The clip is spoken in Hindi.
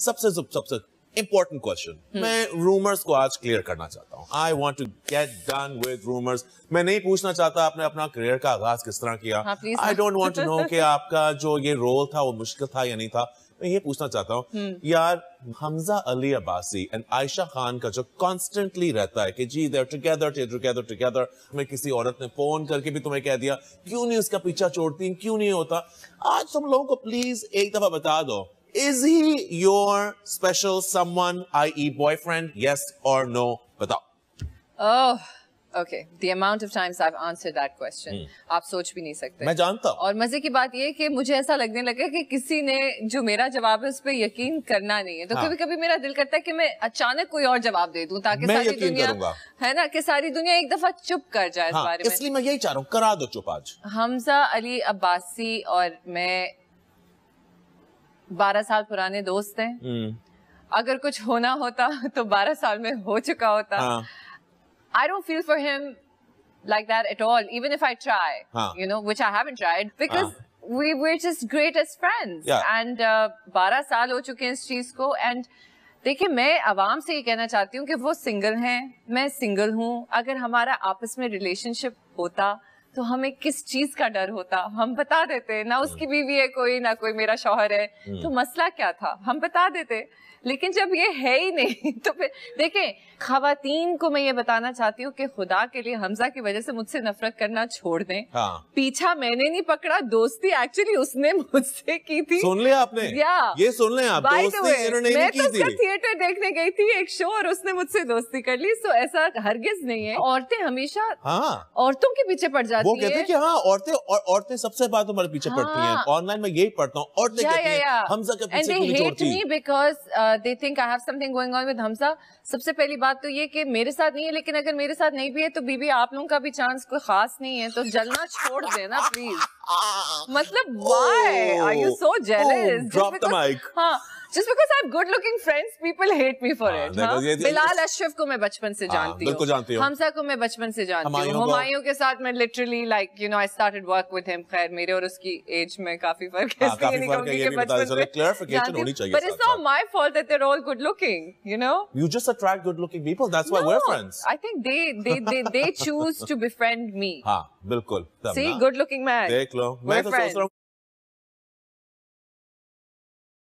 सबसे सबसे इंपॉर्टेंट हम्म। क्वेश्चन मैं रूमर्स को आज क्लियर करना चाहता हूँ I want to get done with rumours मैं नहीं पूछना चाहता आपने अपना करियर का आगाज किस तरह किया I don't want to know कि आपका जो ये रोल था वो मुश्किल था या नहीं था मैं ये पूछना चाहता हूँ हम्म। यार हमजा अली अब्बासी एंड आयशा खान का जो कॉन्स्टेंटली रहता है कि जी देर टुगेदर टुगेदर टुगेदर मैं किसी औरत ने फोन करके भी तुम्हें कह दिया क्यों नहीं उसका पीछा छोड़ती क्यों नहीं होता आज तुम लोगों को प्लीज एक दफा बता दो is he your special someone i.e. Boyfriend yes और नो बताओ. Oh, okay. The amount of times I've answered that question. Hmm. आप सोच भी नहीं सकते. मैं जानता हूं और मजे की बात ये कि मुझे ऐसा लगने लगा कि किसी ने जो मेरा जवाब है उस पर यकीन करना नहीं है. तो हाँ. कभी कभी मेरा दिल करता है कि मैं अचानक कोई और जवाब दे दूं ताकि सारी दुनिया है ना कि सारी दुनिया एक दफा चुप कर जाए हाँ, इस बारे में. इसलिए मैं यही चाह रहा हूँ करा दो चुप आज. हमजा अली अब्बासी और मैं बारह साल पुराने दोस्त हैं हम्म। अगर कुछ होना होता तो बारह साल में हो चुका होता I don't feel for him like that at all even if I try you know which I I haven't tried because huh. हाँ। we were just great as friends. Yeah. And uh, साल हो चुके हैं इस चीज को एंड देखिए मैं आवाम से ये कहना चाहती हूँ कि वो सिंगल हैं मैं सिंगल हूँ अगर हमारा आपस में रिलेशनशिप होता तो हमें किस चीज का डर होता हम बता देते ना हम्म। उसकी बीवी है कोई ना कोई मेरा शौहर है हम्म। तो मसला क्या था हम बता देते लेकिन जब ये है ही नहीं तो फिर देखें खातन को मैं ये बताना चाहती हूँ कि खुदा के लिए हमजा की वजह से मुझसे नफरत करना छोड़ दें हाँ। पीछा मैंने नहीं पकड़ा दोस्ती एक्चुअली उसने मुझसे की थी सुन लिया आपने या ये सुन ले आप दोस्ती मैं तो उसका थिएटर देखने गई थी एक शो और उसने मुझसे दोस्ती कर ली सो ऐसा हरगिज नहीं है औरतें हमेशा हाँ। औरतों के पीछे पड़ जाती वो कहते हैं कि हाँ औरतें और औरतें सबसे बात हमारे पीछे हाँ. पड़ती हैं ऑनलाइन में यही पढ़ता हूँ because they think I have something going on with Hamsa सबसे पहली बात तो ये कि मेरे साथ नहीं है लेकिन अगर मेरे साथ नहीं भी है तो बीबी आप लोगों का भी चांस कोई खास नहीं है तो जलना छोड़ देना प्लीज मतलब why are you so jealous drop the mic हाँ, Just because I have good looking friends, people hate me for ah, it. Bilal Ashraf ko main bachpan se janti hu. Hamza ko main bachpan se janti hu. Humayun ke saath main literally like, you know, I started work with him. Khair, mere aur uski age mein kaafi farq hai. Kaafi farq hai, ye bhi bata sare. Clarification chahiye. But it's not my fault that they're all good looking, you know? You just attract good looking people. That's why we're friends. I think they, they, they, choose to befriend me. Haan, bilkul. See, good looking man. Dekh lo. We're friends.